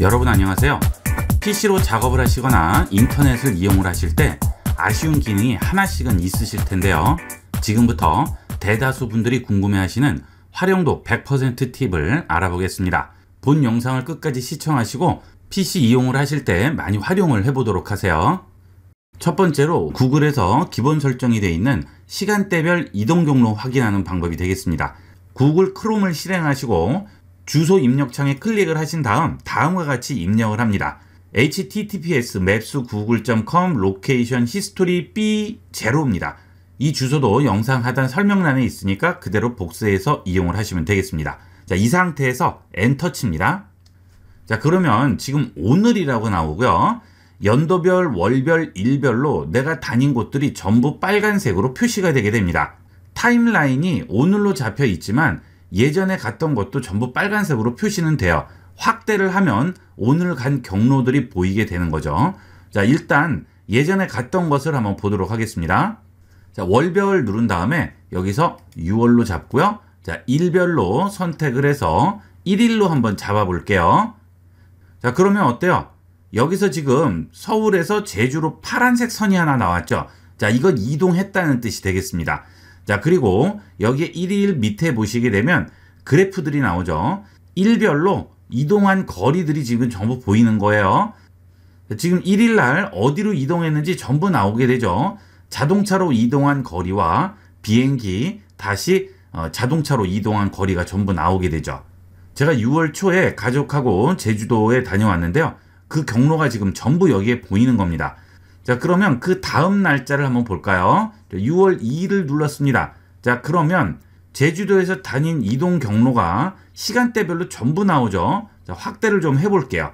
여러분 안녕하세요 PC로 작업을 하시거나 인터넷을 이용을 하실 때 아쉬운 기능이 하나씩은 있으실 텐데요 지금부터 대다수 분들이 궁금해 하시는 활용도 100% 팁을 알아보겠습니다 본 영상을 끝까지 시청하시고 PC 이용을 하실 때 많이 활용을 해보도록 하세요 첫 번째로 구글에서 기본 설정이 되어 있는 시간대별 이동 경로 확인하는 방법이 되겠습니다 구글 크롬을 실행하시고 주소 입력창에 클릭을 하신 다음 다음과 같이 입력을 합니다. https maps google.com location history b 0입니다. 이 주소도 영상 하단 설명란에 있으니까 그대로 복사해서 이용을 하시면 되겠습니다. 자, 이 상태에서 엔터 치입니다 자, 그러면 지금 오늘이라고 나오고요. 연도별, 월별, 일별로 내가 다닌 곳들이 전부 빨간색으로 표시가 되게 됩니다. 타임라인이 오늘로 잡혀 있지만 예전에 갔던 것도 전부 빨간색으로 표시는 돼요. 확대를 하면 오늘 간 경로들이 보이게 되는 거죠. 자, 일단 예전에 갔던 것을 한번 보도록 하겠습니다. 자, 월별 누른 다음에 여기서 6월로 잡고요. 자, 일별로 선택을 해서 1일로 한번 잡아볼게요. 자, 그러면 어때요? 여기서 지금 서울에서 제주로 파란색 선이 하나 나왔죠. 자, 이건 이동했다는 뜻이 되겠습니다. 자, 그리고 여기에 1일 밑에 보시게 되면 그래프들이 나오죠. 일별로 이동한 거리들이 지금 전부 보이는 거예요. 지금 1일 날 어디로 이동했는지 전부 나오게 되죠. 자동차로 이동한 거리와 비행기 다시 어, 자동차로 이동한 거리가 전부 나오게 되죠. 제가 6월 초에 가족하고 제주도에 다녀왔는데요. 그 경로가 지금 전부 여기에 보이는 겁니다. 자 그러면 그 다음 날짜를 한번 볼까요? 6월 2일을 눌렀습니다. 자 그러면 제주도에서 다닌 이동 경로가 시간대별로 전부 나오죠. 자, 확대를 좀 해볼게요.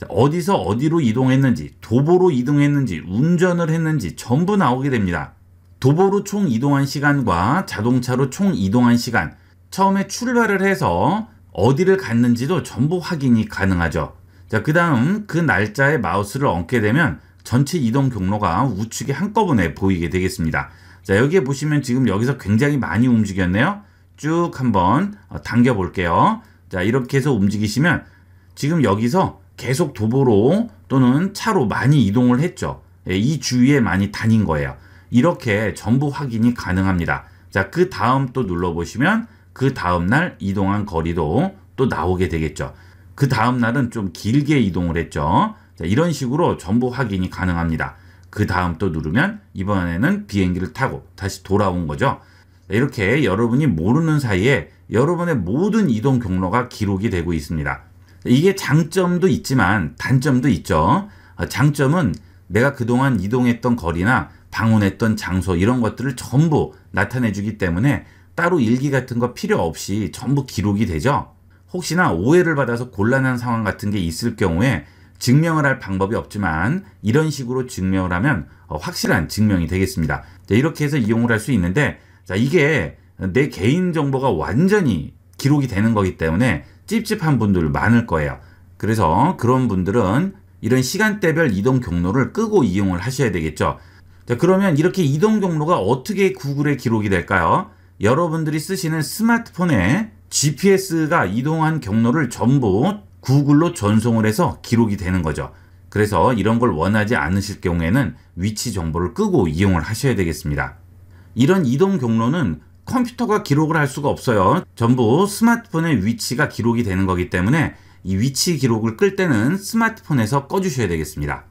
자, 어디서 어디로 이동했는지, 도보로 이동했는지, 운전을 했는지 전부 나오게 됩니다. 도보로 총 이동한 시간과 자동차로 총 이동한 시간, 처음에 출발을 해서 어디를 갔는지도 전부 확인이 가능하죠. 자, 그 다음 그 날짜에 마우스를 얹게 되면 전체 이동 경로가 우측에 한꺼번에 보이게 되겠습니다. 자 여기에 보시면 지금 여기서 굉장히 많이 움직였네요. 쭉 한번 어, 당겨 볼게요. 자 이렇게 해서 움직이시면 지금 여기서 계속 도보로 또는 차로 많이 이동을 했죠. 예, 이 주위에 많이 다닌 거예요. 이렇게 전부 확인이 가능합니다. 자, 그 다음 또 눌러보시면 그 다음날 이동한 거리도 또 나오게 되겠죠. 그 다음날은 좀 길게 이동을 했죠. 자, 이런 식으로 전부 확인이 가능합니다. 그 다음 또 누르면 이번에는 비행기를 타고 다시 돌아온 거죠. 이렇게 여러분이 모르는 사이에 여러분의 모든 이동 경로가 기록이 되고 있습니다. 이게 장점도 있지만 단점도 있죠. 어, 장점은 내가 그동안 이동했던 거리나 방문했던 장소 이런 것들을 전부 나타내주기 때문에 따로 일기 같은 거 필요 없이 전부 기록이 되죠. 혹시나 오해를 받아서 곤란한 상황 같은 게 있을 경우에 증명을 할 방법이 없지만 이런 식으로 증명을 하면 어, 확실한 증명이 되겠습니다. 이렇게 해서 이용을 할 수 있는데 자, 이게 내 개인 정보가 완전히 기록이 되는 거기 때문에 찝찝한 분들 많을 거예요. 그래서 그런 분들은 이런 시간대별 이동 경로를 끄고 이용을 하셔야 되겠죠. 자, 그러면 이렇게 이동 경로가 어떻게 구글에 기록이 될까요? 여러분들이 쓰시는 스마트폰에 GPS가 이동한 경로를 전부 구글로 전송을 해서 기록이 되는 거죠. 그래서 이런 걸 원하지 않으실 경우에는 위치 정보를 끄고 이용을 하셔야 되겠습니다. 이런 이동 경로는 컴퓨터가 기록을 할 수가 없어요. 전부 스마트폰의 위치가 기록이 되는 거기 때문에 이 위치 기록을 끌 때는 스마트폰에서 꺼주셔야 되겠습니다.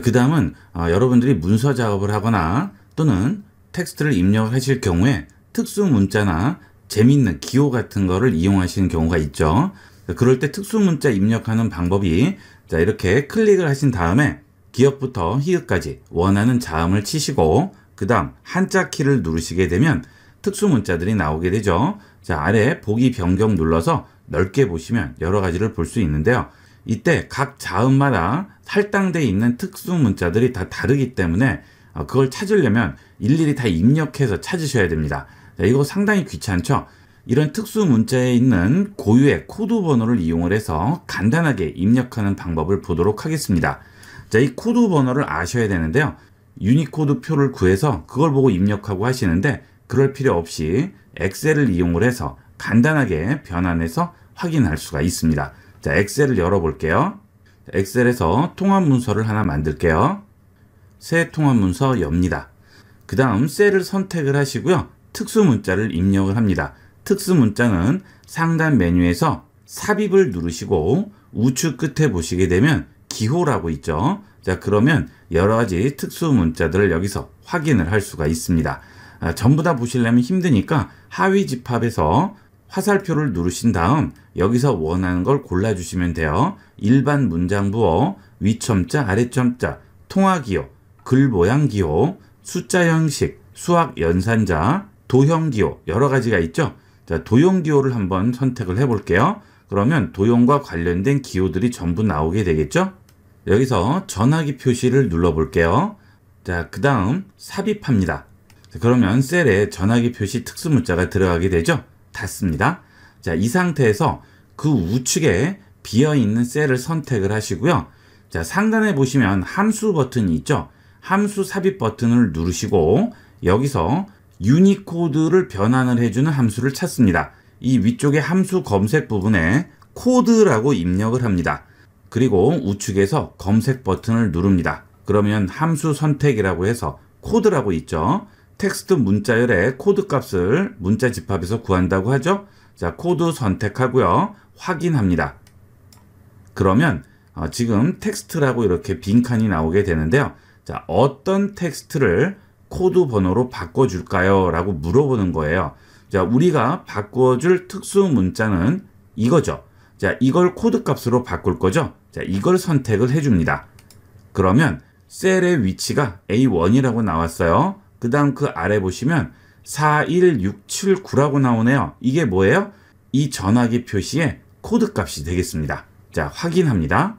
그 다음은 어, 아, 여러분들이 문서 작업을 하거나 또는 텍스트를 입력하실 경우에 특수 문자나 재밌는 기호 같은 거를 이용하시는 경우가 있죠. 그러니까 그럴 때 특수문자 입력하는 방법이 자 이렇게 클릭을 하신 다음에 기업부터 희극까지 원하는 자음을 치시고 그 다음 한자 키를 누르시게 되면 특수문자들이 나오게 되죠. 자 아래 보기 변경 눌러서 넓게 보시면 여러 가지를 볼 수 있는데요. 이때 각 자음마다 할당돼 있는 특수 문자들이 다 다르기 때문에 어, 그걸 찾으려면 일일이 다 입력해서 찾으셔야 됩니다. 이거 상당히 귀찮죠? 이런 특수 문자에 있는 고유의 코드 번호를 이용을 해서 간단하게 입력하는 방법을 보도록 하겠습니다. 자, 이 코드 번호를 아셔야 되는데요. 유니코드 표를 구해서 그걸 보고 입력하고 하시는데 그럴 필요 없이 엑셀을 이용을 해서 간단하게 변환해서 확인할 수가 있습니다. 자, 엑셀을 열어볼게요. 엑셀에서 통합 문서를 하나 만들게요. 새 통합 문서 엽니다. 그 다음 셀을 선택을 하시고요. 특수 문자를 입력을 합니다. 특수 문자는 상단 메뉴에서 삽입을 누르시고 우측 끝에 보시게 되면 기호라고 있죠. 자 그러면 여러 가지 특수 문자들을 여기서 확인을 할 수가 있습니다. 아, 전부 다 보시려면 힘드니까 하위 집합에서 화살표를 누르신 다음 여기서 원하는 걸 골라주시면 돼요. 일반 문장 부어 위첨자, 아래첨자, 통화기호, 글 모양 기호, 숫자 형식, 수학 연산자, 도형 기호 여러 가지가 있죠. 자, 도용 기호를 한번 선택을 해볼게요. 그러면 도용과 관련된 기호들이 전부 나오게 되겠죠? 여기서 전화기 표시를 눌러볼게요. 자, 그 다음 삽입합니다. 자, 그러면 셀에 전화기 표시 특수 문자가 들어가게 되죠? 닫습니다. 자, 이 상태에서 그 우측에 비어있는 셀을 선택을 하시고요. 자, 상단에 보시면 함수 버튼이 있죠? 함수 삽입 버튼을 누르시고 여기서 유니코드를 변환을 해주는 함수를 찾습니다. 이 위쪽의 함수 검색 부분에 코드라고 입력을 합니다. 그리고 우측에서 검색 버튼을 누릅니다. 그러면 함수 선택이라고 해서 코드라고 있죠. 텍스트 문자열에 코드 값을 문자 집합에서 구한다고 하죠. 자, 코드 선택하고요. 확인합니다. 그러면 어, 지금 텍스트라고 이렇게 빈칸이 나오게 되는데요. 자, 어떤 텍스트를 코드 번호로 바꿔줄까요? 라고 물어보는 거예요. 자, 우리가 바꿔줄 특수 문자는 이거죠. 자, 이걸 코드 값으로 바꿀 거죠. 자, 이걸 선택을 해줍니다. 그러면 셀의 위치가 A1이라고 나왔어요. 그 다음 그 아래 보시면 41679라고 나오네요. 이게 뭐예요? 이 전화기 표시의 코드 값이 되겠습니다. 자, 확인합니다.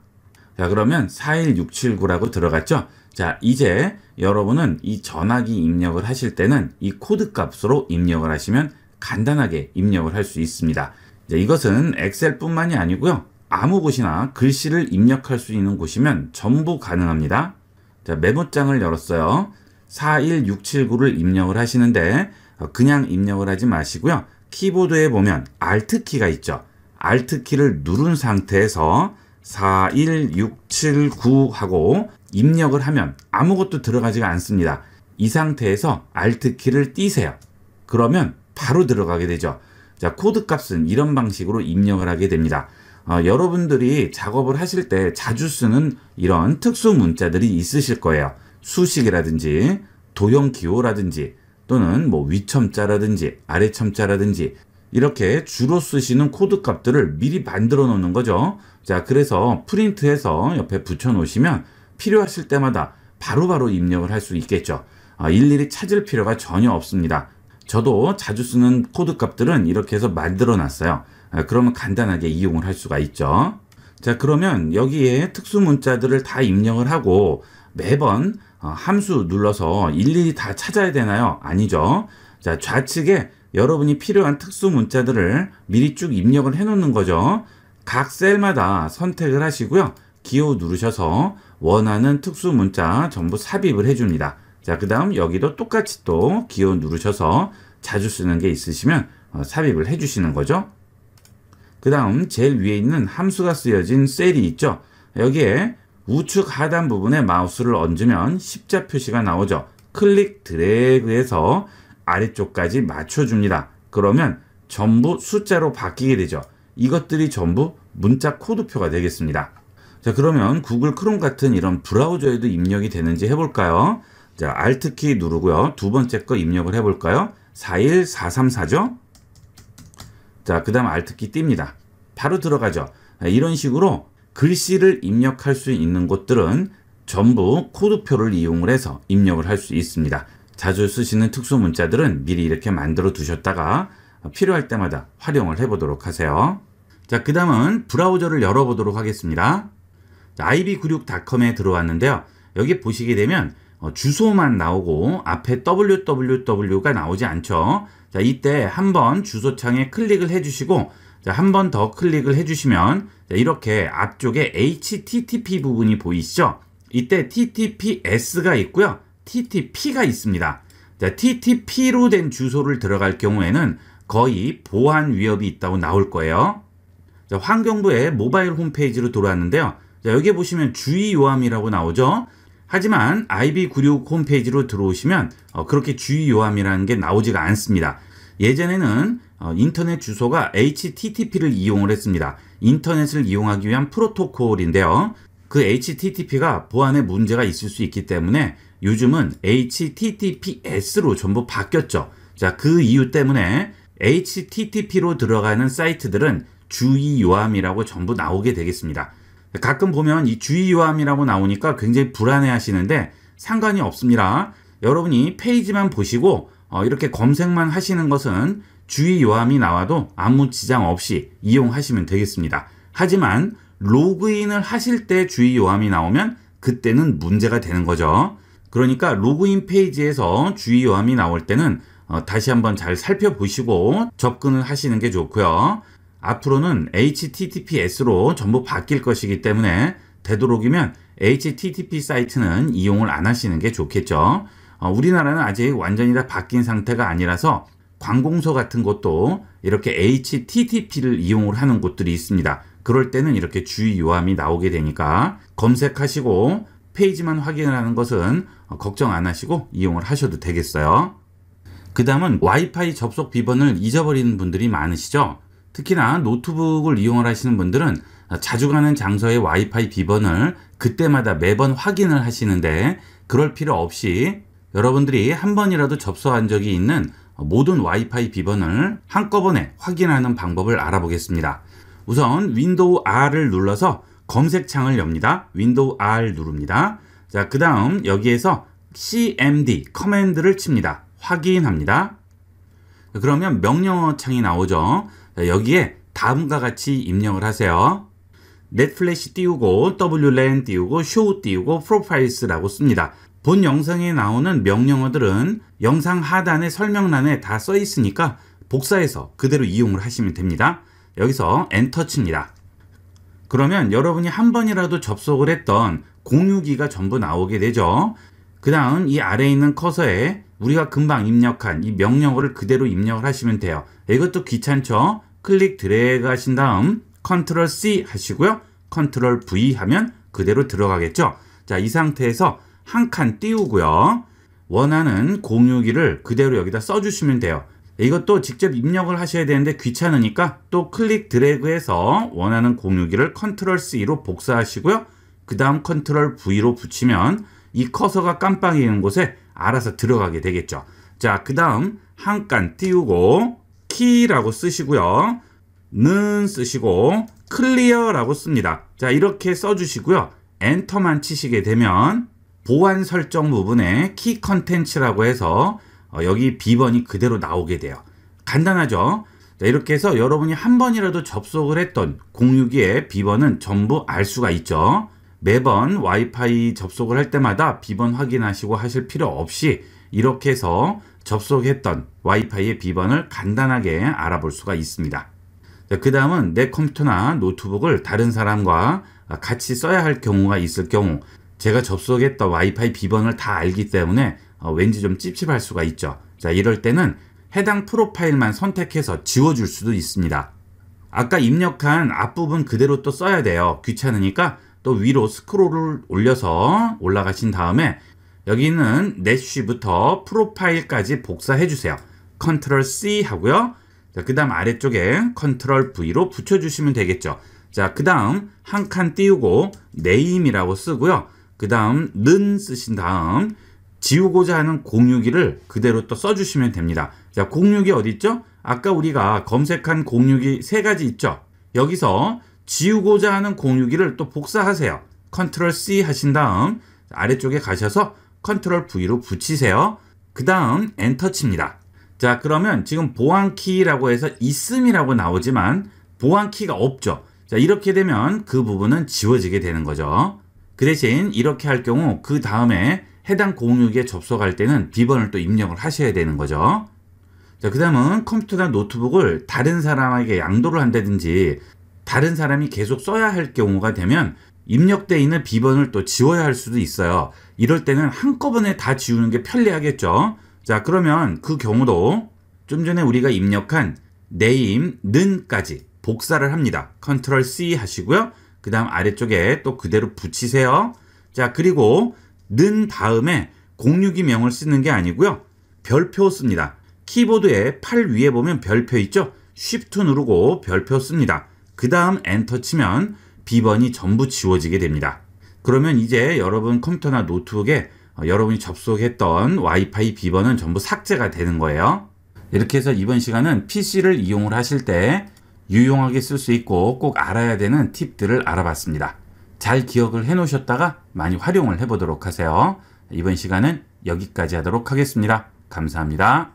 자, 그러면 41679라고 들어갔죠? 자, 이제 여러분은 이 전화기 입력을 하실 때는 이 코드 값으로 입력을 하시면 간단하게 입력을 할 수 있습니다. 이제 이것은 엑셀뿐만이 아니고요. 아무 곳이나 글씨를 입력할 수 있는 곳이면 전부 가능합니다. 자, 메모장을 열었어요. 41679를 입력을 하시는데 어, 그냥 입력을 하지 마시고요. 키보드에 보면 Alt 키가 있죠. Alt 키를 누른 상태에서 41679 하고 입력을 하면 아무것도 들어가지가 않습니다. 이 상태에서 Alt 키를 띄세요. 그러면 바로 들어가게 되죠. 자, 코드 값은 이런 방식으로 입력을 하게 됩니다. 어, 여러분들이 작업을 하실 때 자주 쓰는 이런 특수 문자들이 있으실 거예요. 수식이라든지 도형 기호라든지 또는 뭐 위첨자라든지 아래첨자라든지 이렇게 주로 쓰시는 코드 값들을 미리 만들어 놓는 거죠. 자, 그래서 프린트해서 옆에 붙여 놓으시면 필요하실 때마다 바로바로 바로 입력을 할 수 있겠죠. 아, 일일이 찾을 필요가 전혀 없습니다. 저도 자주 쓰는 코드 값들은 이렇게 해서 만들어 놨어요. 아, 그러면 간단하게 이용을 할 수가 있죠. 자 그러면 여기에 특수 문자들을 다 입력을 하고 매번 어, 함수 눌러서 일일이 다 찾아야 되나요? 아니죠. 자 좌측에 여러분이 필요한 특수 문자들을 미리 쭉 입력을 해 놓는 거죠. 각 셀마다 선택을 하시고요. 기호 누르셔서 원하는 특수 문자 전부 삽입을 해줍니다. 자, 그 다음 여기도 똑같이 또 기호 누르셔서 자주 쓰는 게 있으시면 어, 삽입을 해주시는 거죠. 그 다음 제일 위에 있는 함수가 쓰여진 셀이 있죠. 여기에 우측 하단 부분에 마우스를 얹으면 십자 표시가 나오죠. 클릭 드래그해서 아래쪽까지 맞춰줍니다. 그러면 전부 숫자로 바뀌게 되죠. 이것들이 전부 문자 코드표가 되겠습니다. 자 그러면 구글 크롬 같은 이런 브라우저에도 입력이 되는지 해볼까요? 자 Alt 키 누르고요. 두 번째 거 입력을 해볼까요? 41434죠? 자그 다음 Alt 키 띕니다. 바로 들어가죠. 이런 식으로 글씨를 입력할 수 있는 곳들은 전부 코드표를 이용을 해서 입력을 할 수 있습니다. 자주 쓰시는 특수 문자들은 미리 이렇게 만들어 두셨다가 필요할 때마다 활용을 해보도록 하세요. 자, 그 다음은 브라우저를 열어보도록 하겠습니다. 나이비96.com에 들어왔는데요. 여기 보시게 되면 어, 주소만 나오고 앞에 www가 나오지 않죠. 자, 이때 한번 주소창에 클릭을 해주시고 한번 더 클릭을 해주시면 자, 이렇게 앞쪽에 http 부분이 보이시죠? 이때 ttps가 있고요. ttp가 있습니다. 자, ttp로 된 주소를 들어갈 경우에는 거의 보안 위협이 있다고 나올 거예요. 자, 환경부의 모바일 홈페이지로 돌아왔는데요. 자, 여기 보시면 주의 요함이라고 나오죠. 하지만 IB96 홈페이지로 들어오시면 어, 그렇게 주의 요함이라는 게 나오지가 않습니다. 예전에는 어, 인터넷 주소가 HTTP를 이용을 했습니다. 인터넷을 이용하기 위한 프로토콜인데요. 그 HTTP가 보안에 문제가 있을 수 있기 때문에 요즘은 HTTPS로 전부 바뀌었죠. 자, 그 이유 때문에 HTTP로 들어가는 사이트들은 주의 요함이라고 전부 나오게 되겠습니다. 가끔 보면 이 주의요함이라고 나오니까 굉장히 불안해 하시는데 상관이 없습니다. 여러분이 페이지만 보시고 어, 이렇게 검색만 하시는 것은 주의요함이 나와도 아무 지장 없이 이용하시면 되겠습니다. 하지만 로그인을 하실 때 주의요함이 나오면 그때는 문제가 되는 거죠. 그러니까 로그인 페이지에서 주의요함이 나올 때는 어, 다시 한번 잘 살펴보시고 접근을 하시는 게 좋고요. 앞으로는 HTTPS로 전부 바뀔 것이기 때문에 되도록이면 HTTP 사이트는 이용을 안 하시는 게 좋겠죠. 어, 우리나라는 아직 완전히 다 바뀐 상태가 아니라서 관공서 같은 것도 이렇게 HTTP를 이용을 하는 곳들이 있습니다. 그럴 때는 이렇게 주의 요함이 나오게 되니까 검색하시고 페이지만 확인을 하는 것은 어, 걱정 안 하시고 이용을 하셔도 되겠어요. 그 다음은 와이파이 접속 비번을 잊어버리는 분들이 많으시죠? 특히나 노트북을 이용 하시는 분들은 자주 가는 장소의 와이파이 비번을 그때마다 매번 확인을 하시는데 그럴 필요 없이 여러분들이 한 번이라도 접수한 적이 있는 모든 와이파이 비번을 한꺼번에 확인하는 방법을 알아보겠습니다. 우선 윈도우 R을 눌러서 검색창을 엽니다. 윈도우 R 누릅니다. 자, 그 다음 여기에서 cmd 커맨드를 칩니다. 확인합니다. 그러면 명령어 창이 나오죠. 여기에 다음과 같이 입력을 하세요. 넷플래시 띄우고 Wlen 띄우고 show 띄우고 p r 프로파일 s 라고 씁니다. 본 영상에 나오는 명령어들은 영상 하단의 설명란에 다 써 있으니까 복사해서 그대로 이용을 하시면 됩니다. 여기서 엔터 칩니다. 그러면 여러분이 한 번이라도 접속을 했던 공유기가 전부 나오게 되죠. 그 다음 이 아래에 있는 커서에 우리가 금방 입력한 이 명령어를 그대로 입력을 하시면 돼요. 이것도 귀찮죠? 클릭 드래그 하신 다음 컨트롤 C 하시고요. 컨트롤 V 하면 그대로 들어가겠죠. 자, 이 상태에서 한 칸 띄우고요. 원하는 공유기를 그대로 여기다 써주시면 돼요. 이것도 직접 입력을 하셔야 되는데 귀찮으니까 또 클릭 드래그해서 원하는 공유기를 컨트롤 C로 복사하시고요. 그 다음 컨트롤 V로 붙이면 이 커서가 깜빡이는 곳에 알아서 들어가게 되겠죠. 자, 그 다음 한 칸 띄우고 키라고 쓰시고요. 는 쓰시고 클리어라고 씁니다. 자 이렇게 써주시고요. 엔터만 치시게 되면 보안 설정 부분에 키 컨텐츠라고 해서 어, 여기 비번이 그대로 나오게 돼요. 간단하죠? 자, 이렇게 해서 여러분이 한 번이라도 접속을 했던 공유기의비번은 전부 알 수가 있죠. 매번 와이파이 접속을 할 때마다 비번 확인하시고 하실 필요 없이 이렇게 해서 접속했던 와이파이의 비번을 간단하게 알아볼 수가 있습니다. 그 다음은 내 컴퓨터나 노트북을 다른 사람과 같이 써야 할 경우가 있을 경우 제가 접속했던 와이파이 비번을 다 알기 때문에 어, 왠지 좀 찝찝할 수가 있죠. 자 이럴 때는 해당 프로파일만 선택해서 지워줄 수도 있습니다. 아까 입력한 앞부분 그대로 또 써야 돼요. 귀찮으니까 또 위로 스크롤을 올려서 올라가신 다음에 여기는 내쉬부터 네 프로파일까지 복사해 주세요. 컨트롤 C 하고요. 그 다음 아래쪽에 컨트롤 V로 붙여주시면 되겠죠. 자, 그 다음 한 칸 띄우고 네임이라고 쓰고요. 그 다음 는 쓰신 다음 지우고자 하는 공유기를 그대로 또 써주시면 됩니다. 자, 공유기 어디 있죠? 아까 우리가 검색한 공유기 세 가지 있죠? 여기서 지우고자 하는 공유기를 또 복사하세요. 컨트롤 C 하신 다음 아래쪽에 가셔서 컨트롤 V로 붙이세요. 그 다음 엔터 칩니다. 자 그러면 지금 보안키라고 해서 있음이라고 나오지만 보안키가 없죠. 자 이렇게 되면 그 부분은 지워지게 되는 거죠. 그 대신 이렇게 할 경우 그 다음에 해당 공유기에 접속할 때는 비번을 또 입력을 하셔야 되는 거죠. 자, 그 다음은 컴퓨터나 노트북을 다른 사람에게 양도를 한다든지 다른 사람이 계속 써야 할 경우가 되면 입력되어 있는 비번을 또 지워야 할 수도 있어요. 이럴 때는 한꺼번에 다 지우는 게 편리하겠죠. 자 그러면 그 경우도 좀 전에 우리가 입력한 name, 는까지 복사를 합니다. 컨트롤 C 하시고요. 그 다음 아래쪽에 또 그대로 붙이세요. 자 그리고 는 다음에 공유기명을 쓰는 게 아니고요. 별표 씁니다. 키보드의 팔 위에 보면 별표 있죠? Shift 누르고 별표 씁니다. 그 다음 엔터 치면 B번이 전부 지워지게 됩니다. 그러면 이제 여러분 컴퓨터나 노트북에 어, 여러분이 접속했던 와이파이 비번은 전부 삭제가 되는 거예요. 이렇게 해서 이번 시간은 PC를 이용을 하실 때 유용하게 쓸 수 있고 꼭 알아야 되는 팁들을 알아봤습니다. 잘 기억을 해 놓으셨다가 많이 활용을 해 보도록 하세요. 이번 시간은 여기까지 하도록 하겠습니다. 감사합니다.